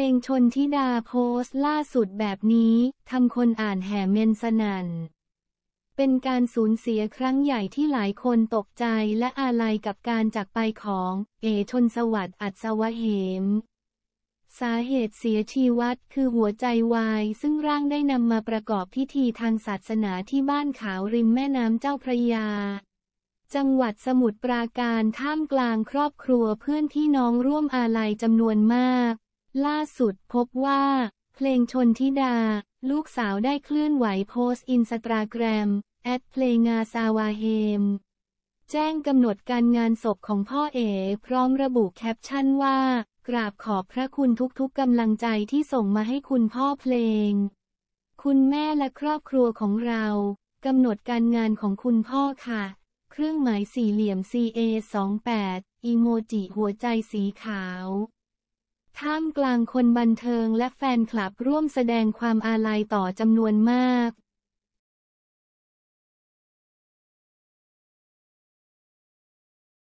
ลงชนทิดาโพสต์ล่าสุดแบบนี้ทำคนอ่านแห่เมนสนัน เป็นการสูญเสียครั้งใหญ่ที่หลายคนตกใจและอาลัยกับการจากไปของ เอชนสวัสดิ์อัศวะเหม สาเหตุเสียชีวัตคือหัวใจวาย ซึ่งร่างได้นำมาประกอบพิธีทางศาสนาที่บ้านขาวริมแม่น้ำเจ้าพระยา จังหวัดสมุทรปราการท่ามกลางครอบครัวเพื่อนพี่น้องร่วมอาลัยจำนวนมากล่าสุดพบว่า เพลงชนทิดา ลูกสาวได้เคลื่อนไหวโพสต์อินสตาแกรมแอดเพลงาซาวาเฮมแจ้งกำหนดการงานศพของพ่อเอ๋พร้อมระบุแคปชั่นว่า กราบขอบพระคุณทุกๆกำลังใจที่ส่งมาให้คุณพ่อเพลง คุณแม่และครอบครัวของเรา กำหนดการงานของคุณพ่อค่ะ เครื่องหมายสี่เหลี่ยม CA28 อีโมจิ หัวใจสีขาวท่ามกลางคนบันเทิงและแฟนคลับร่วมแสดงความอาลัยต่อจำนวนมาก